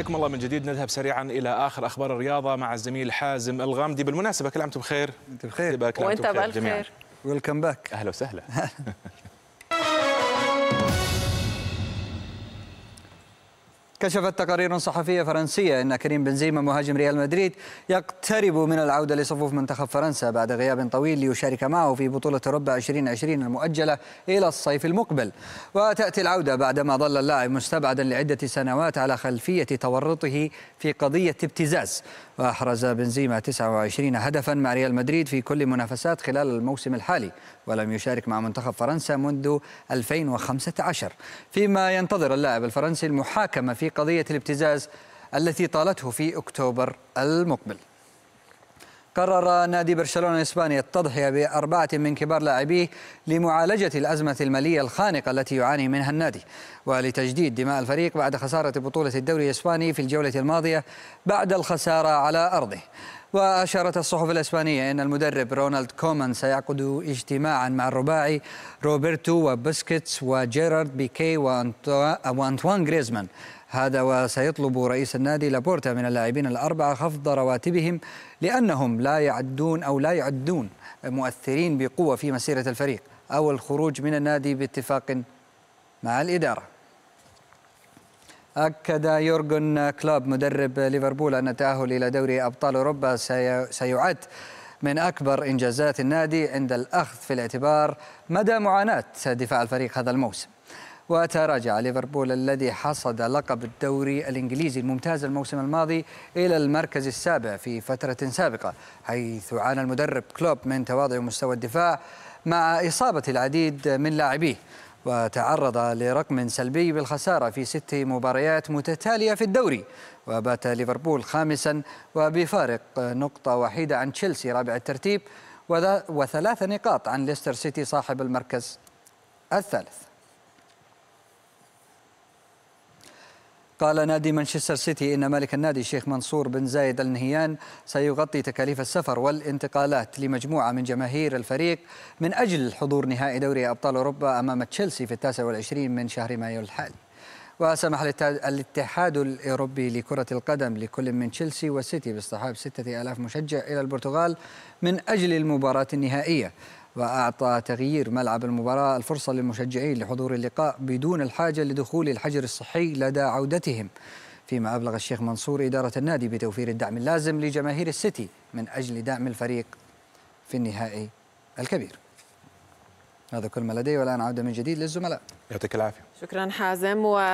حياكم الله من جديد نذهب سريعا الى اخر اخبار الرياضه مع الزميل حازم الغامدي بالمناسبه كل عام وانتم بخير انت بخير وانت بخير ويلكم باك اهلا وسهلا كشفت تقارير صحفية فرنسية أن كريم بنزيما مهاجم ريال مدريد يقترب من العودة لصفوف منتخب فرنسا بعد غياب طويل ليشارك معه في بطولة ربع 2020 المؤجلة إلى الصيف المقبل وتأتي العودة بعدما ظل اللاعب مستبعدا لعدة سنوات على خلفية تورطه في قضية ابتزاز وأحرز بنزيما 29 هدفا مع ريال مدريد في كل منافسات خلال الموسم الحالي ولم يشارك مع منتخب فرنسا منذ 2015 فيما ينتظر اللاعب الفرنسي المحاكمة في قضية الابتزاز التي طالته في أكتوبر المقبل قرر نادي برشلونة الإسباني التضحية بأربعة من كبار لاعبيه لمعالجة الأزمة المالية الخانقة التي يعاني منها النادي ولتجديد دماء الفريق بعد خسارة بطولة الدوري الإسباني في الجولة الماضية بعد الخسارة على أرضه وأشارت الصحف الإسبانية أن المدرب رونالد كومان سيعقد اجتماعا مع الرباعي روبرتو وبسكيتس وجيرارد بيكي وأنتوان غريزمان هذا وسيطلب رئيس النادي لابورتا من اللاعبين الأربعة خفض رواتبهم لأنهم لا يعدون أو لا يعدون مؤثرين بقوة في مسيرة الفريق أو الخروج من النادي باتفاق مع الإدارة أكد يورجن كلوب مدرب ليفربول أن التأهل إلى دوري أبطال أوروبا سيعد من أكبر إنجازات النادي عند الأخذ في الاعتبار مدى معاناة دفاع الفريق هذا الموسم وتراجع ليفربول الذي حصد لقب الدوري الإنجليزي الممتاز الموسم الماضي إلى المركز السابع في فترة سابقة حيث عانى المدرب كلوب من تواضع مستوى الدفاع مع إصابة العديد من لاعبيه وتعرض لرقم سلبي بالخسارة في ست مباريات متتالية في الدوري وبات ليفربول خامسا وبفارق نقطة وحيدة عن تشيلسي رابع الترتيب وثلاث نقاط عن ليستر سيتي صاحب المركز الثالث قال نادي مانشستر سيتي إن مالك النادي الشيخ منصور بن زايد النهيان سيغطي تكاليف السفر والانتقالات لمجموعة من جماهير الفريق من أجل حضور نهائي دوري أبطال أوروبا أمام تشيلسي في التاسع والعشرين من شهر مايو الحالي وسمح الاتحاد الأوروبي لكرة القدم لكل من تشيلسي والسيتي باصطحاب 6000 مشجع إلى البرتغال من أجل المباراة النهائية وأعطى تغيير ملعب المباراة الفرصة للمشجعين لحضور اللقاء بدون الحاجة لدخول الحجر الصحي لدى عودتهم فيما أبلغ الشيخ منصور إدارة النادي بتوفير الدعم اللازم لجماهير السيتي من أجل دعم الفريق في النهائي الكبير هذا كل ما لدي والآن عودة من جديد للزملاء يعطيك العافية شكرا حازم و...